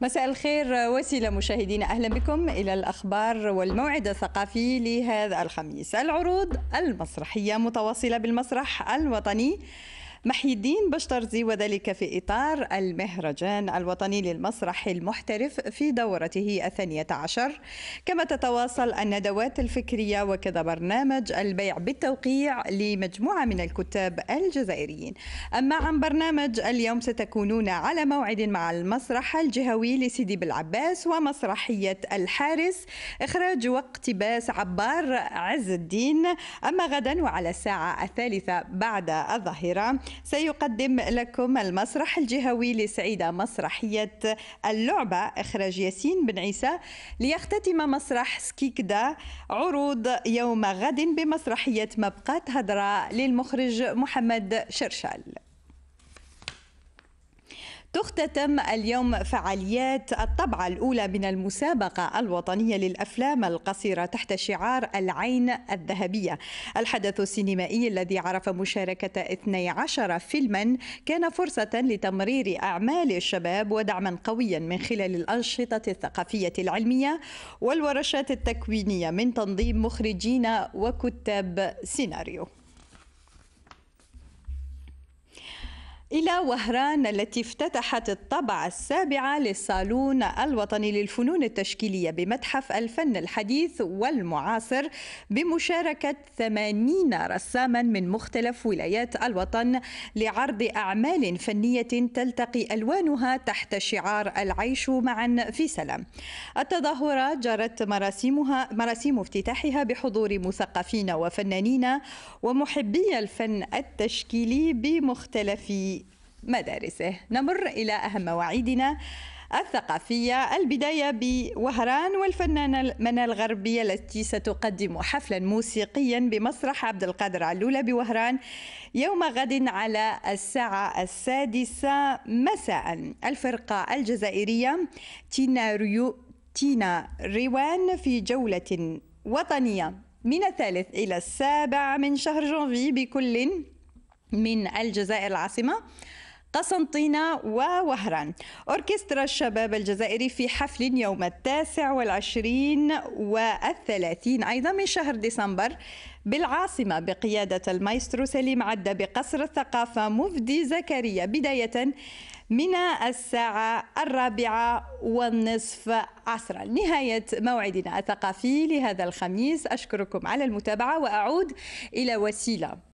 مساء الخير وسيلة مشاهدينا أهلا بكم إلى الأخبار والموعد الثقافي لهذا الخميس العروض المسرحية متواصلة بالمسرح الوطني محي الدين بشترزي وذلك في إطار المهرجان الوطني للمسرح المحترف في دورته الثانية عشر كما تتواصل الندوات الفكرية وكذا برنامج البيع بالتوقيع لمجموعة من الكتاب الجزائريين أما عن برنامج اليوم ستكونون على موعد مع المسرح الجهوي لسيدي بالعباس ومسرحية الحارس إخراج واقتباس عبار عز الدين أما غدا وعلى الساعة الثالثة بعد الظهيرة سيقدم لكم المسرح الجهوي لسعيدة مسرحية اللعبة إخراج ياسين بن عيسى ليختتم مسرح سكيكدا عروض يوم غد بمسرحية مبقات هدرة للمخرج محمد شرشال تختتم اليوم فعاليات الطبعة الأولى من المسابقة الوطنية للأفلام القصيرة تحت شعار العين الذهبية الحدث السينمائي الذي عرف مشاركة 12 فيلما كان فرصة لتمرير أعمال الشباب ودعما قويا من خلال الأنشطة الثقافية العلمية والورشات التكوينية من تنظيم مخرجين وكتاب سيناريو إلى وهران التي افتتحت الطبعة السابعة للصالون الوطني للفنون التشكيلية بمتحف الفن الحديث والمعاصر بمشاركة 80 رساما من مختلف ولايات الوطن لعرض أعمال فنية تلتقي ألوانها تحت شعار العيش معا في سلام التظاهرة جرت مراسمها مراسم افتتاحها بحضور مثقفين وفنانين ومحبي الفن التشكيلي بمختلف مدارسه نمر إلى أهم مواعيدنا الثقافية البداية بوهران والفنانة منال الغربية التي ستقدم حفلا موسيقيا بمسرح عبد القادر علولة بوهران يوم غد على الساعة السادسة مساء الفرقة الجزائرية تينا ريو تينا ريوان في جولة وطنية من الثالث إلى السابع من شهر جانفي بكل من الجزائر العاصمة قسنطينة ووهران أوركسترا الشباب الجزائري في حفل يوم التاسع والعشرين والثلاثين أيضا من شهر ديسمبر بالعاصمة بقيادة المايسترو سليم عدة بقصر الثقافة مفدي زكريا بداية من الساعة الرابعة والنصف عصرا نهاية موعدنا الثقافي لهذا الخميس أشكركم على المتابعة وأعود إلى وسيلة